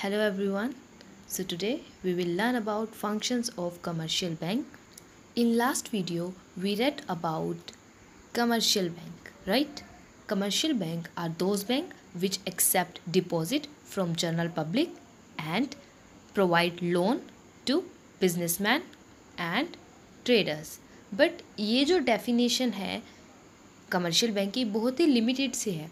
hello everyone so today we will learn about functions of commercial bank in last video we read about commercial bank right commercial bank are those bank which accept deposit from general public and provide loan to businessman and traders but ये जो definition है commercial bank की बहुत ही limited सी है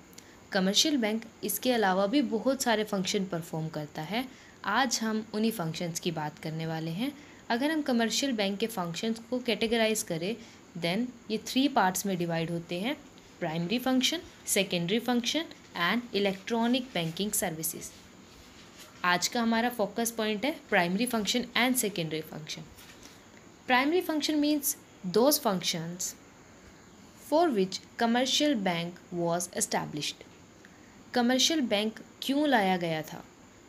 commercial bank इसके अलावा भी बहुत सारे फंक्शन परफॉर्म करता है आज हम उन्हीं फंक्शंस की बात करने वाले हैं अगर हम कमर्शियल बैंक के फंक्शंस को कैटेगराइज करें देन ये थ्री पार्ट्स में डिवाइड होते हैं primary function secondary function and electronic banking services आज का हमारा फोकस पॉइंट है primary function and secondary function primary function means those functions for which commercial bank was established commercial bank क्यों लाया गया था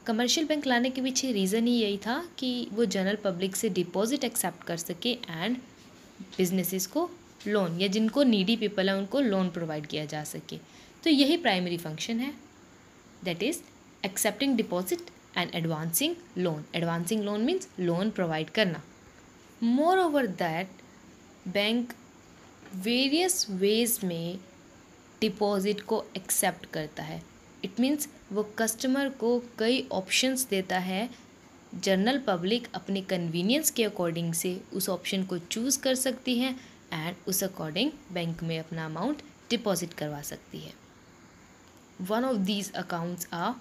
कमर्शियल बैंक लाने के पीछे रीज़न ही यही था कि वो जनरल पब्लिक से डिपॉजिट एक्सेप्ट कर सके एंड बिजनेसेस को लोन या जिनको नीडी पीपल हैं उनको लोन प्रोवाइड किया जा सके तो यही प्राइमरी फंक्शन है that is accepting deposit and advancing loan advancing loan means loan provide करना moreover that bank various ways में डिपॉजिट को एक्सेप्ट करता है इट मीन्स वो कस्टमर को कई ऑप्शंस देता है जनरल पब्लिक अपने कन्वीनियंस के अकॉर्डिंग से उस ऑप्शन को चूज़ कर सकती है एंड उस अकॉर्डिंग बैंक में अपना अमाउंट डिपॉजिट करवा सकती है one of these accounts are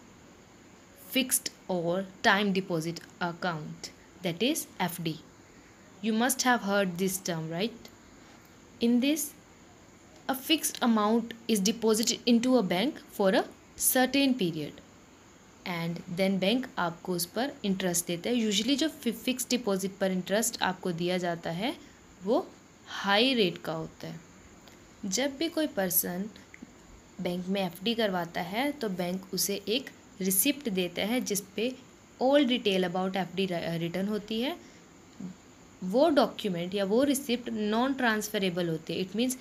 fixed और time deposit account that is F D you must have heard this term right in this a fixed amount is deposit into a bank for a certain period and then bank आपको उस पर interest देता है usually जो fix deposit पर interest आपको दिया जाता है वो हाई रेट का होता है जब भी कोई पर्सन बैंक में एफडी करवाता है तो बैंक उसे एक रिसिप्ट देता है जिस पे all detail about FD return होती है वो डॉक्यूमेंट या वो रिसिप्ट नॉन ट्रांसफरेबल होती है इट मीन्स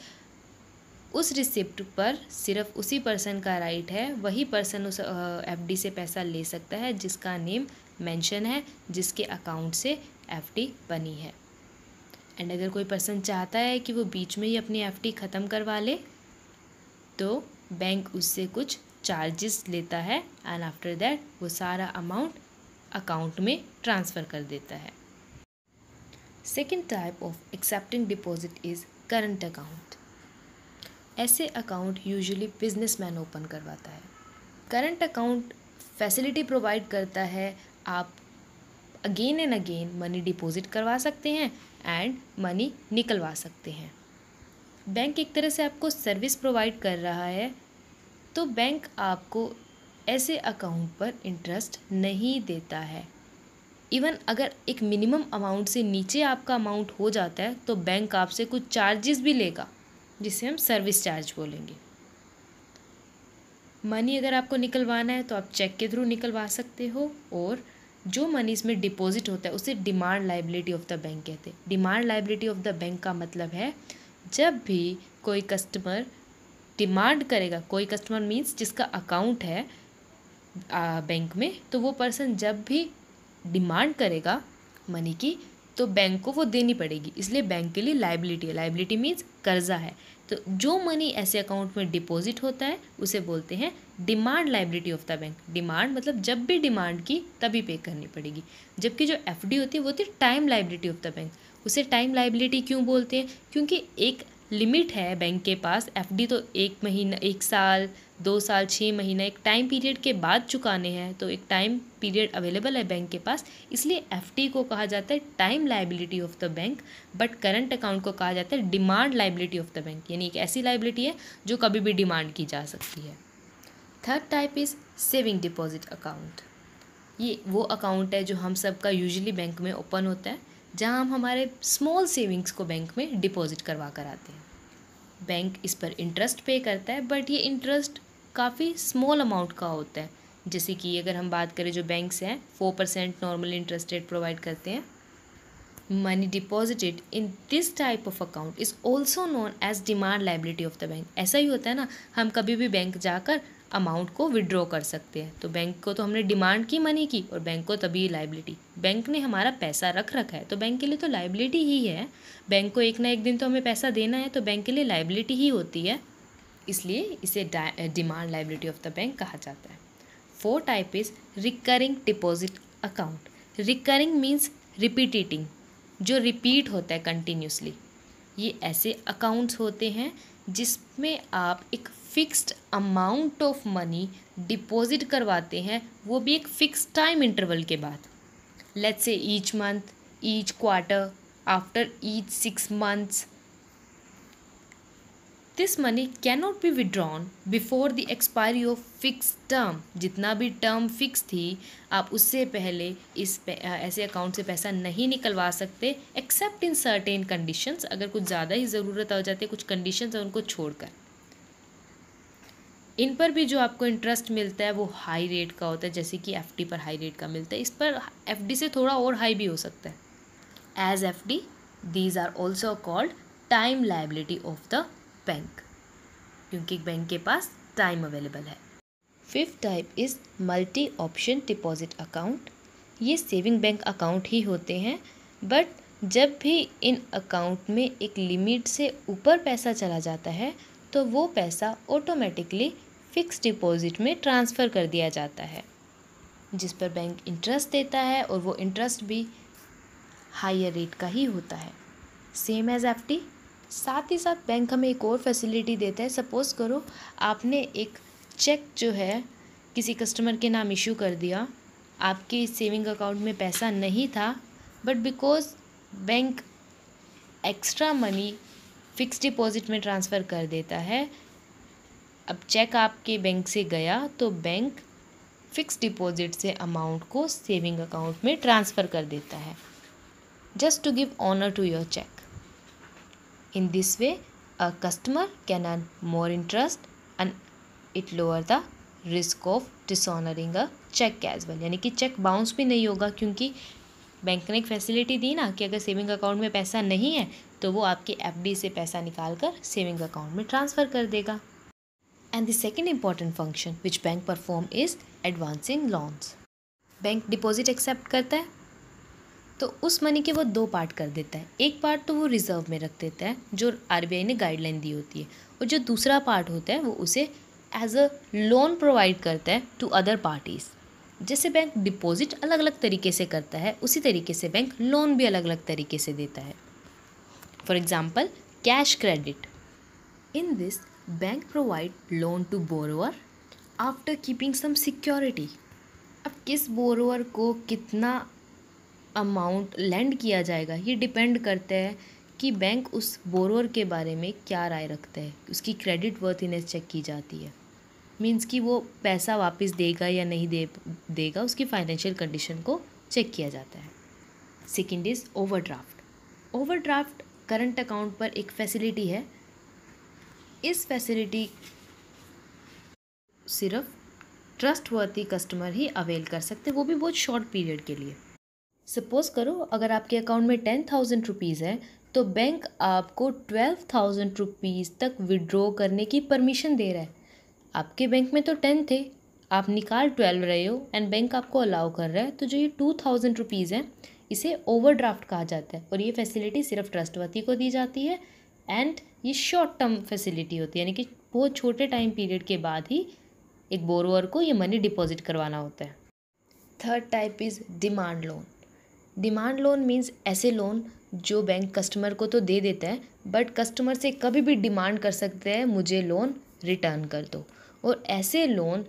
उस रिसिप्ट पर सिर्फ उसी पर्सन का राइट है वही पर्सन उस एफडी से पैसा ले सकता है जिसका नेम मेंशन है जिसके अकाउंट से एफडी बनी है एंड अगर कोई पर्सन चाहता है कि वो बीच में ही अपनी एफडी ख़त्म करवा ले तो बैंक उससे कुछ चार्जेस लेता है एंड आफ्टर दैट वो सारा अमाउंट अकाउंट में ट्रांसफ़र कर देता है second type of accepting deposit is current account ऐसे अकाउंट यूजुअली बिजनेसमैन ओपन करवाता है करंट अकाउंट फैसिलिटी प्रोवाइड करता है आप again and again money deposit करवा सकते हैं एंड मनी निकलवा सकते हैं बैंक एक तरह से आपको सर्विस प्रोवाइड कर रहा है तो बैंक आपको ऐसे अकाउंट पर इंटरेस्ट नहीं देता है इवन अगर एक मिनिमम अमाउंट से नीचे आपका अमाउंट हो जाता है तो बैंक आपसे कुछ चार्जेस भी लेगा जिसे हम सर्विस चार्ज बोलेंगे मनी अगर आपको निकलवाना है तो आप चेक के थ्रू निकलवा सकते हो और जो मनी इसमें डिपॉजिट होता है उसे demand liability of the bank कहते हैं demand liability of the bank का मतलब है जब भी कोई कस्टमर डिमांड करेगा कोई कस्टमर मीन्स जिसका अकाउंट है बैंक में तो वो पर्सन जब भी डिमांड करेगा मनी की तो बैंक को वो देनी पड़ेगी इसलिए बैंक के लिए लाइबिलिटी है लाइबिलिटी मीन्स कर्जा है तो जो मनी ऐसे अकाउंट में डिपॉजिट होता है उसे बोलते हैं demand liability of the bank demand मतलब जब भी डिमांड की तभी पे करनी पड़ेगी जबकि जो एफ होती है वो होती है time liability of the bank उसे टाइम लाइबिलिटी क्यों बोलते हैं क्योंकि एक लिमिट है बैंक के पास एफ तो एक महीना एक साल दो साल छः महीने एक टाइम पीरियड के बाद चुकाने हैं तो एक टाइम पीरियड अवेलेबल है बैंक के पास इसलिए एफ को कहा जाता है time liability of the bank but current account को कहा जाता है demand liability of the bank यानी एक ऐसी लाइबिलिटी है जो कभी भी डिमांड की जा सकती है third type is saving deposit account ये वो अकाउंट है जो हम सब का यूजली बैंक में ओपन होता है जहाँ हम हमारे स्मॉल सेविंग्स को बैंक में डिपॉजिट करवा कर आते हैं बैंक इस पर इंटरेस्ट पे करता है बट ये इंटरेस्ट काफ़ी स्मॉल अमाउंट का होता है जैसे कि अगर हम बात करें जो बैंक हैं four percent normal interest rate provide करते हैं money deposited in this type of account is also known as demand liability of the bank ऐसा ही होता है ना हम कभी भी बैंक जाकर अमाउंट को विड्रॉ कर सकते हैं तो बैंक को तो हमने डिमांड की मनी की और बैंक को तभी लाइबिलिटी बैंक ने हमारा पैसा रख रखा है तो बैंक के लिए तो लाइबिलिटी ही है बैंक को एक ना एक दिन तो हमें पैसा देना है तो बैंक के लिए लाइबिलिटी ही होती है इसलिए इसे demand liability of the bank कहा जाता है four type is recurring deposit account recurring means repeating जो रिपीट होता है कंटिन्यूसली ये ऐसे अकाउंट्स होते हैं जिसमें आप एक fixed amount of money deposit करवाते हैं वो भी एक फ़िक्स टाइम इंटरवल के बाद let's say each month each quarter after each six months this money cannot be withdrawn before the expiry of fix term जितना भी टर्म फिक्स थी आप उससे पहले इस ऐसे अकाउंट से पैसा नहीं निकलवा सकते एक्सेप्ट इन सर्टेन कंडीशंस अगर कुछ ज़्यादा ही ज़रूरत हो जाती है कुछ कंडीशंस है उनको छोड़कर इन पर भी जो आपको इंटरेस्ट मिलता है वो हाई रेट का होता है जैसे कि एफ पर हाई रेट का मिलता है इस पर एफ से थोड़ा और हाई भी हो सकता है as F D these are also called time liability of the bank क्योंकि बैंक के पास टाइम अवेलेबल है fifth type is multi option deposit account ये सेविंग बैंक अकाउंट ही होते हैं बट जब भी इन अकाउंट में एक लिमिट से ऊपर पैसा चला जाता है तो वो पैसा ऑटोमेटिकली फिक्स डिपॉजिट में ट्रांसफ़र कर दिया जाता है जिस पर बैंक इंटरेस्ट देता है और वो इंटरेस्ट भी हायर रेट का ही होता है सेम एज़ एफ टी साथ ही साथ बैंक हमें एक और फैसिलिटी देता है सपोज़ करो आपने एक चेक जो है किसी कस्टमर के नाम इशू कर दिया आपके सेविंग अकाउंट में पैसा नहीं था but because bank extra money fix deposit में ट्रांसफ़र कर देता है अब चेक आपके बैंक से गया तो बैंक फिक्स डिपॉजिट से अमाउंट को सेविंग अकाउंट में ट्रांसफ़र कर देता है just to give honour to your cheque In this way, a customer can earn more interest and it lower the risk of dishonouring a cheque as well यानी कि cheque bounce भी नहीं होगा क्योंकि बैंक ने एक फैसिलिटी दी ना कि अगर सेविंग अकाउंट में पैसा नहीं है तो वो आपके एफ से पैसा निकाल कर सेविंग अकाउंट में ट्रांसफ़र कर देगा and the second important function which bank perform is advancing loans bank deposit accept करता है तो उस मनी के वो दो पार्ट कर देता है एक पार्ट तो वो रिज़र्व में रख देता है जो आर ने गाइडलाइन दी होती है और जो दूसरा पार्ट होता है वो उसे एज अ लोन प्रोवाइड करता है टू अदर पार्टीज़ जैसे बैंक डिपॉजिट अलग अलग तरीके से करता है उसी तरीके से बैंक लोन भी अलग अलग तरीके से देता है for example cash credit in this bank provide loan to borrower after keeping some security अब किस बोरोअर को कितना अमाउंट लैंड किया जाएगा ये डिपेंड करता है कि बैंक उस बोरोर के बारे में क्या राय रखता है उसकी क्रेडिट वर्थिनेस चेक की जाती है मीन्स कि वो पैसा वापस देगा या नहीं दे देगा उसकी फाइनेंशियल कंडीशन को चेक किया जाता है second is overdraft overdraft current account पर एक फैसिलिटी है इस फैसिलिटी सिर्फ ट्रस्ट वर्थी कस्टमर ही अवेल कर सकते हैं वो भी बहुत शॉर्ट पीरियड के लिए सपोज़ करो अगर आपके अकाउंट में टेन थाउजेंड रुपीज़ है तो बैंक आपको ट्वेल्व थाउजेंड रुपीज़ तक विड्रॉ करने की परमिशन दे रहा है आपके बैंक में तो टेन थे आप निकाल ट्वेल्व रहे हो एंड बैंक आपको अलाउ कर रहा है तो जो ये टू थाउजेंड रुपीज़ है इसे ओवरड्राफ्ट कहा जाता है और ये फैसिलिटी सिर्फ ट्रस्टवती को दी जाती है एंड ये शॉर्ट टर्म फैसिलिटी होती है यानी कि बहुत छोटे टाइम पीरियड के बाद ही एक बोरोअर को ये मनी डिपॉजिट करवाना होता है third type is demand loan demand loan means ऐसे लोन जो बैंक कस्टमर को तो दे देता है बट कस्टमर से कभी भी डिमांड कर सकते हैं मुझे लोन रिटर्न कर दो और ऐसे लोन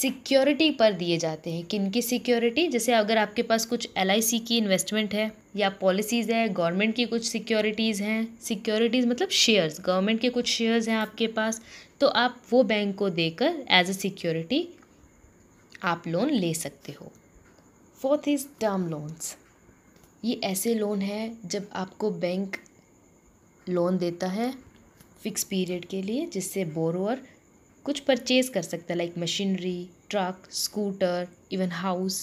सिक्योरिटी पर दिए जाते हैं किन की सिक्योरिटी जैसे अगर आपके पास कुछ एल की इन्वेस्टमेंट है या पॉलिसीज़ है गवर्नमेंट की कुछ सिक्योरिटीज़ हैं सिक्योरिटीज़ मतलब शेयर्स गवर्नमेंट के कुछ शेयर्स हैं आपके पास तो आप वो बैंक को देकर एज अ सिक्योरिटी आप लोन ले सकते हो फोर्थ इज़ टर्म लोन्स ये ऐसे लोन हैं जब आपको बैंक लोन देता है फिक्स पीरियड के लिए जिससे बोरोअर कुछ परचेज़ कर सकता है like machinery truck scooter even house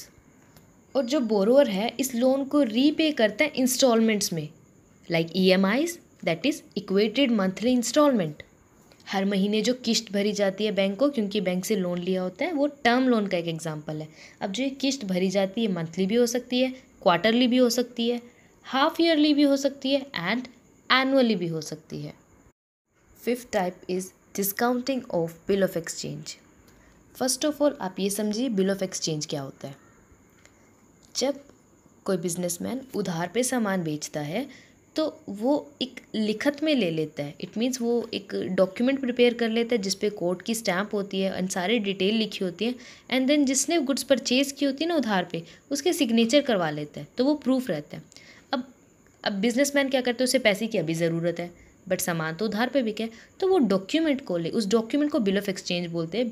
और जो बोरोअर है इस लोन को रीपे करता है इंस्टॉलमेंट्स में like E M Is that is equated monthly instalment हर महीने जो किस्त भरी जाती है बैंक को क्योंकि बैंक से लोन लिया होता है वो टर्म लोन का एक एग्जाम्पल है अब जो ये किस्त भरी जाती है मंथली भी हो सकती है क्वार्टरली भी हो सकती है हाफ ईयरली भी हो सकती है एंड एनुअली भी हो सकती है fifth type is discounting of bill of exchange first of all आप ये समझिए बिल ऑफ एक्सचेंज क्या होता है जब कोई बिजनेसमैन उधार पे सामान बेचता है तो वो एक लिखत में ले लेता है इट मीन्स वो एक डॉक्यूमेंट प्रिपेयर कर लेता है जिसपे कोर्ट की स्टैंप होती है एंड सारी डिटेल लिखी होती है एंड देन जिसने गुड्स परचेज की होती है ना उधार पे उसके सिग्नेचर करवा लेता है तो वो प्रूफ रहता है अब अब बिजनेसमैन क्या करते हैं उसे पैसे की अभी ज़रूरत है बट सामान तो उधार पे बिके तो वो डॉक्यूमेंट को ले उस डॉक्यूमेंट को बिल ऑफ एक्सचेंज बोलते हैं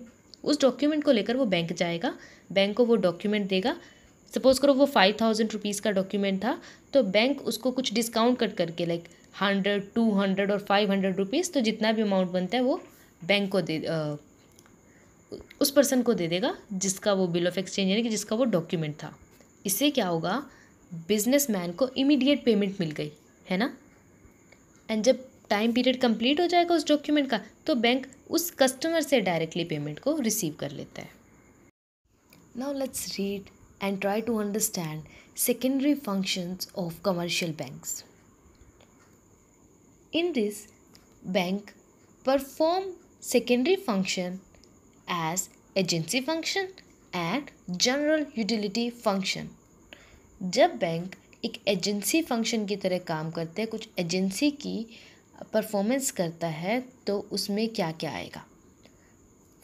उस डॉक्यूमेंट को लेकर वो बैंक जाएगा बैंक को वो डॉक्यूमेंट देगा सपोज़ करो वो फाइव थाउजेंड रुपीज़ का डॉक्यूमेंट था तो बैंक उसको कुछ डिस्काउंट कट करके लाइक हंड्रेड टू हंड्रेड और फाइव हंड्रेड रुपीज़ तो जितना भी अमाउंट बनता है वो बैंक को दे आ, उस पर्सन को दे देगा जिसका वो बिल ऑफ एक्सचेंज यानी कि जिसका वो डॉक्यूमेंट था इससे क्या होगा बिजनेस को इमीडिएट पेमेंट मिल गई है ना एंड जब टाइम पीरियड कंप्लीट हो जाएगा उस डॉक्यूमेंट का तो बैंक उस कस्टमर से डायरेक्टली पेमेंट को रिसीव कर लेता है now let's read and try to understand secondary functions of commercial banks. In this, bank perform secondary function as agency function and general utility function जब bank एक agency function की तरह काम करते हैं कुछ एजेंसी की परफॉर्मेंस करता है तो उसमें क्या क्या आएगा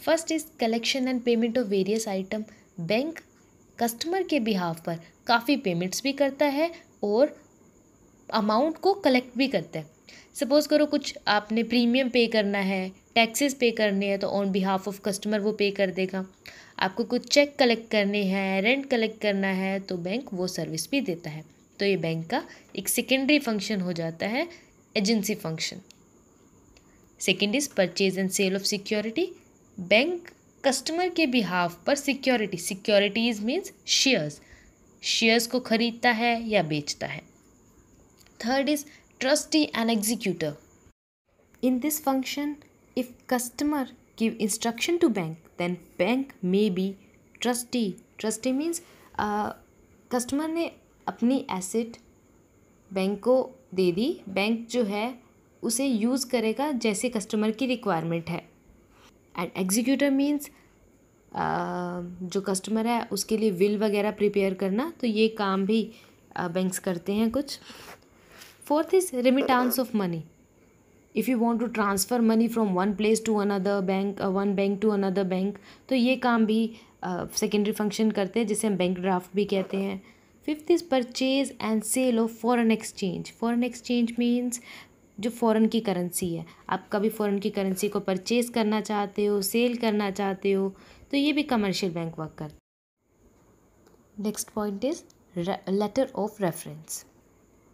first is collection and payment of various item bank customer के बिहाफ पर काफ़ी पेमेंट्स भी करता है और अमाउंट को कलेक्ट भी करता है सपोज़ करो कुछ आपने प्रीमियम पे करना है टैक्सेस पे करने हैं तो ऑन बिहाफ ऑफ कस्टमर वो पे कर देगा आपको कुछ चेक कलेक्ट करने हैं रेंट कलेक्ट करना है तो बैंक वो सर्विस भी देता है तो ये बैंक का एक सेकेंडरी फंक्शन हो जाता है agency function second is purchase and sale of security bank customer के बिहाफ पर security securities means shares shares को खरीदता है या बेचता है third is trustee and executor in this function if customer give instruction to bank then bank may be trustee trustee means customer ने अपनी एसेट बैंक को दे दी बैंक जो है उसे यूज़ करेगा जैसे कस्टमर की रिक्वायरमेंट है एंड एग्जीक्यूटर मीन्स जो कस्टमर है उसके लिए विल वगैरह प्रिपेयर करना तो ये काम भी बैंक्स uh, करते हैं कुछ fourth is remittance of money if you want to transfer money from one place to another bank one bank to another bank तो ये काम भी सेकेंडरी uh, फंक्शन करते हैं जिसे हम बैंक ड्राफ्ट भी कहते हैं fifth is purchase and sale of foreign exchange foreign exchange means जो फॉरन की करेंसी है आप कभी फॉरन की करेंसी को परचेज करना चाहते हो सेल करना चाहते हो तो ये भी कमर्शियल बैंक वर्क कर next point is letter of reference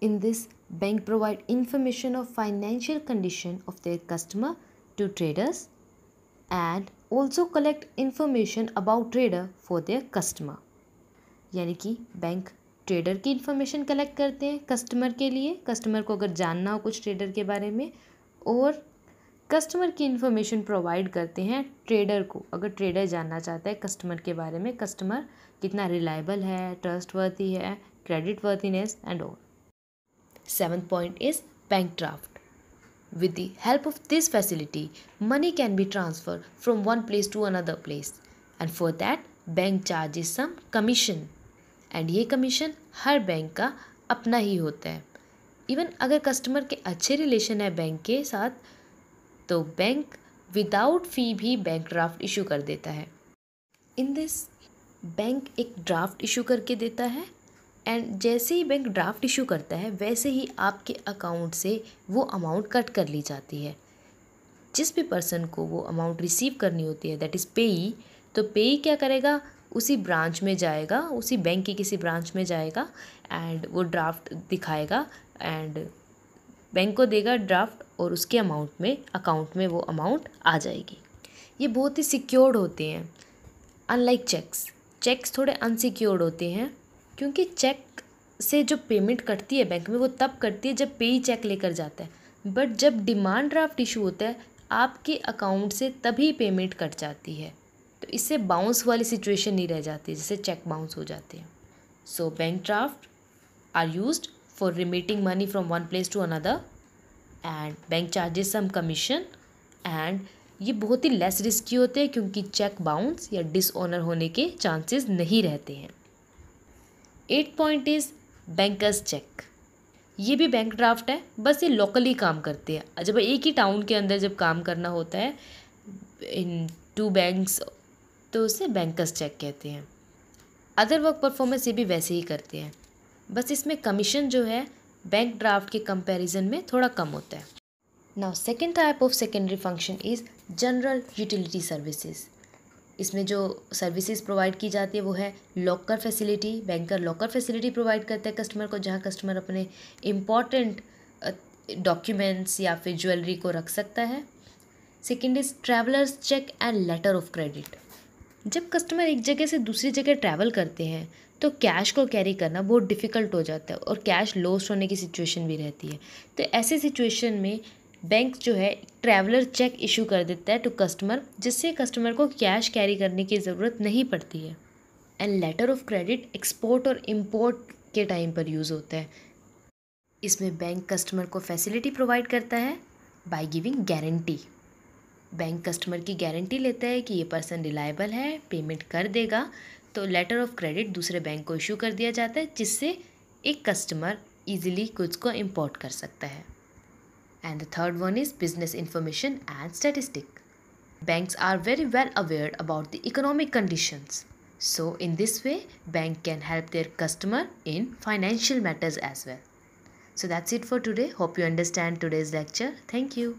in this bank provide information of financial condition of their customer to traders and also collect information about trader for their customer यानी कि bank trader की information collect करते हैं customer के लिए customer को अगर जानना हो कुछ ट्रेडर के बारे में और कस्टमर की इन्फॉर्मेशन प्रोवाइड करते हैं ट्रेडर को अगर ट्रेडर जानना चाहता है कस्टमर के बारे में कस्टमर कितना रिलायबल है ट्रस्ट वर्थी है creditworthiness and all seven point is bank draft the help of this facility money can be transfer from one place to another place and for for bank charge is some commission and ये commission हर bank का अपना ही होता है even अगर customer के अच्छे relation है बैंक के साथ तो बैंक विदाउट फ़ी भी बैंक ड्राफ्ट इशू कर देता है इन दिस बैंक एक ड्राफ्ट इशू करके देता है एंड जैसे ही बैंक ड्राफ्ट इशू करता है वैसे ही आपके अकाउंट से वो अमाउंट कट कर ली जाती है जिस भी पर्सन को वो अमाउंट रिसीव करनी होती है दैट इज़ पेई तो पेई क्या करेगा उसी ब्रांच में जाएगा उसी बैंक की किसी ब्रांच में जाएगा एंड वो ड्राफ्ट दिखाएगा एंड बैंक को देगा ड्राफ्ट और उसके अमाउंट में अकाउंट में वो अमाउंट आ जाएगी ये बहुत ही सिक्योर्ड होते हैं अनलाइक चेक्स चेक्स थोड़े अनसिक्योर्ड होते हैं क्योंकि चेक से जो पेमेंट कटती है बैंक में वो तब कटती है जब पे ही चेक लेकर जाता है बट जब डिमांड ड्राफ्ट इशू होता है आपके अकाउंट से तभी पेमेंट कट जाती है तो इससे बाउंस वाली सिचुएशन नहीं रह जाती जिससे चेक बाउंस हो जाते हैं so bank draft are use for remitting money from one place to another and bank charges some commission and ये बहुत ही लेस रिस्की होते हैं क्योंकि चेक बाउंस या डिसऑनर होने के चांसेस नहीं रहते हैं eight point is bankers cheque ये भी बैंक ड्राफ्ट है बस ये लोकली काम करते हैं जब एक ही टाउन के अंदर जब काम करना होता है इन टू बैंक्स तो उसे बैंकर्स चेक कहते हैं अदर वर्क परफॉर्मेंस ये भी वैसे ही करते हैं बस इसमें कमीशन जो है बैंक ड्राफ्ट के कंपैरिजन में थोड़ा कम होता है now second type of secondary function is general utility services इसमें जो सर्विसेज प्रोवाइड की जाती है वो है locker facility banker locker facility provide करते हैं कस्टमर को जहाँ कस्टमर अपने इम्पॉर्टेंट डॉक्यूमेंट्स या फिर ज्वेलरी को रख सकता है second is travellers cheque and letter of credit जब कस्टमर एक जगह से दूसरी जगह ट्रैवल करते हैं तो कैश को कैरी करना बहुत डिफ़िकल्ट हो जाता है और कैश लॉस होने की सिचुएशन भी रहती है तो ऐसे सिचुएशन में बैंक जो है ट्रैवलर चेक इशू कर देता है टू कस्टमर जिससे कस्टमर को कैश कैरी करने की ज़रूरत नहीं पड़ती है and letter of credit export और इम्पोर्ट के टाइम पर यूज़ होता है इसमें बैंक कस्टमर को फैसिलिटी प्रोवाइड करता है by giving guarantee bank customer की गारंटी लेता है कि ये पर्सन रिलायबल है पेमेंट कर देगा तो लेटर ऑफ क्रेडिट दूसरे बैंक को इशू कर दिया जाता है जिससे एक कस्टमर इजीली गुड्स को इम्पोर्ट कर सकता है and the third one is business information and statistic bank are very well aware about the economic conditions so in this way bank can help their customer in financial matters as well so that's it for today hope you understand today's lecture thank you